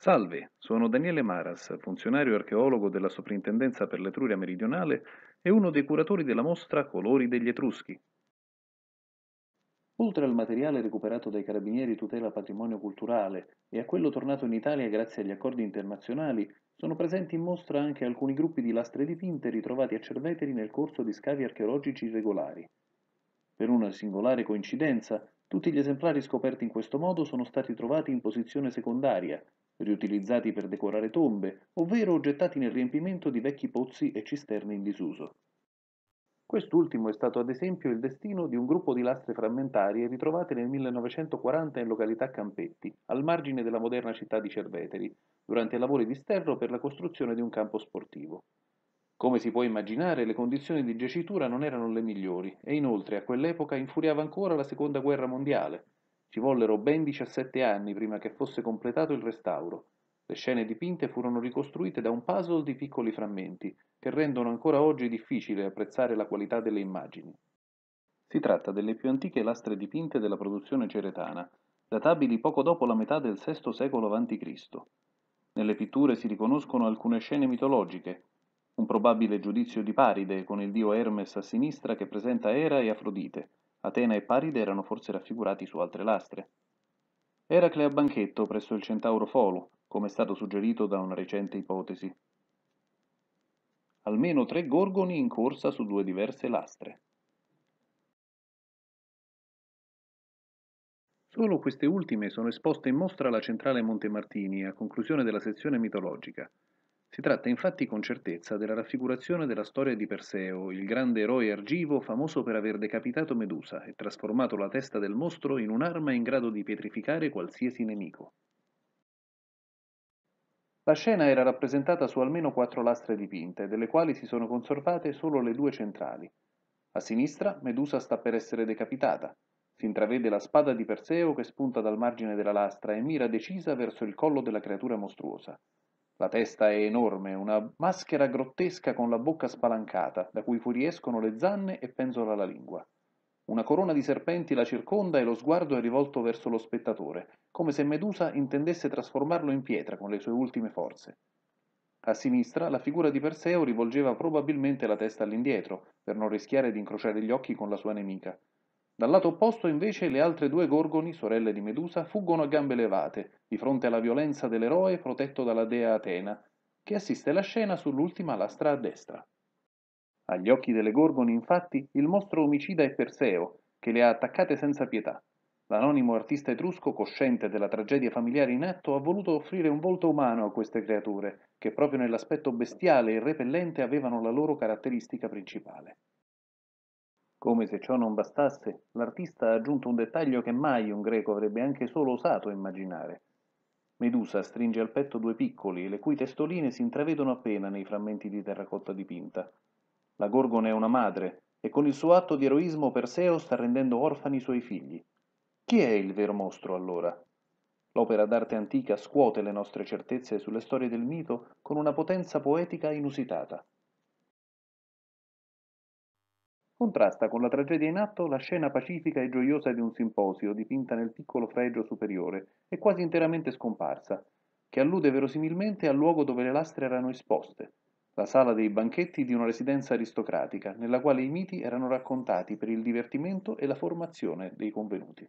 Salve, sono Daniele Maras, funzionario archeologo della Soprintendenza per l'Etruria Meridionale e uno dei curatori della mostra Colori degli Etruschi. Oltre al materiale recuperato dai carabinieri tutela patrimonio culturale e a quello tornato in Italia grazie agli accordi internazionali, sono presenti in mostra anche alcuni gruppi di lastre dipinte ritrovati a Cerveteri nel corso di scavi archeologici regolari. Per una singolare coincidenza, tutti gli esemplari scoperti in questo modo sono stati trovati in posizione secondaria, riutilizzati per decorare tombe, ovvero gettati nel riempimento di vecchi pozzi e cisterne in disuso. Quest'ultimo è stato ad esempio il destino di un gruppo di lastre frammentarie ritrovate nel 1940 in località Campetti, al margine della moderna città di Cerveteri, durante lavori di sterro per la costruzione di un campo sportivo. Come si può immaginare, le condizioni di giacitura non erano le migliori e inoltre a quell'epoca infuriava ancora la Seconda Guerra Mondiale, ci vollero ben 17 anni prima che fosse completato il restauro. Le scene dipinte furono ricostruite da un puzzle di piccoli frammenti, che rendono ancora oggi difficile apprezzare la qualità delle immagini. Si tratta delle più antiche lastre dipinte della produzione ceretana, databili poco dopo la metà del VI secolo a.C. Nelle pitture si riconoscono alcune scene mitologiche, un probabile giudizio di Paride con il dio Hermes a sinistra che presenta Era e Afrodite, Atena e Paride erano forse raffigurati su altre lastre. Eracle a banchetto presso il centauro Folo, come è stato suggerito da una recente ipotesi. Almeno tre gorgoni in corsa su due diverse lastre. Solo queste ultime sono esposte in mostra alla centrale Montemartini a conclusione della sezione mitologica, si tratta infatti con certezza della raffigurazione della storia di Perseo, il grande eroe argivo famoso per aver decapitato Medusa e trasformato la testa del mostro in un'arma in grado di pietrificare qualsiasi nemico. La scena era rappresentata su almeno quattro lastre dipinte, delle quali si sono conservate solo le due centrali. A sinistra Medusa sta per essere decapitata. Si intravede la spada di Perseo che spunta dal margine della lastra e mira decisa verso il collo della creatura mostruosa. La testa è enorme, una maschera grottesca con la bocca spalancata, da cui fuoriescono le zanne e penzola la lingua. Una corona di serpenti la circonda e lo sguardo è rivolto verso lo spettatore, come se Medusa intendesse trasformarlo in pietra con le sue ultime forze. A sinistra la figura di Perseo rivolgeva probabilmente la testa all'indietro, per non rischiare di incrociare gli occhi con la sua nemica. Dal lato opposto, invece, le altre due Gorgoni, sorelle di Medusa, fuggono a gambe levate, di fronte alla violenza dell'eroe protetto dalla dea Atena, che assiste la scena sull'ultima lastra a destra. Agli occhi delle Gorgoni, infatti, il mostro omicida è Perseo, che le ha attaccate senza pietà. L'anonimo artista etrusco, cosciente della tragedia familiare in atto, ha voluto offrire un volto umano a queste creature, che proprio nell'aspetto bestiale e repellente avevano la loro caratteristica principale. Come se ciò non bastasse, l'artista ha aggiunto un dettaglio che mai un greco avrebbe anche solo osato immaginare. Medusa stringe al petto due piccoli, le cui testoline si intravedono appena nei frammenti di terracotta dipinta. La Gorgone è una madre, e con il suo atto di eroismo Perseo sta rendendo orfani i suoi figli. Chi è il vero mostro allora? L'opera d'arte antica scuote le nostre certezze sulle storie del mito con una potenza poetica inusitata. Contrasta con la tragedia in atto la scena pacifica e gioiosa di un simposio dipinta nel piccolo fregio superiore e quasi interamente scomparsa, che allude verosimilmente al luogo dove le lastre erano esposte, la sala dei banchetti di una residenza aristocratica, nella quale i miti erano raccontati per il divertimento e la formazione dei convenuti.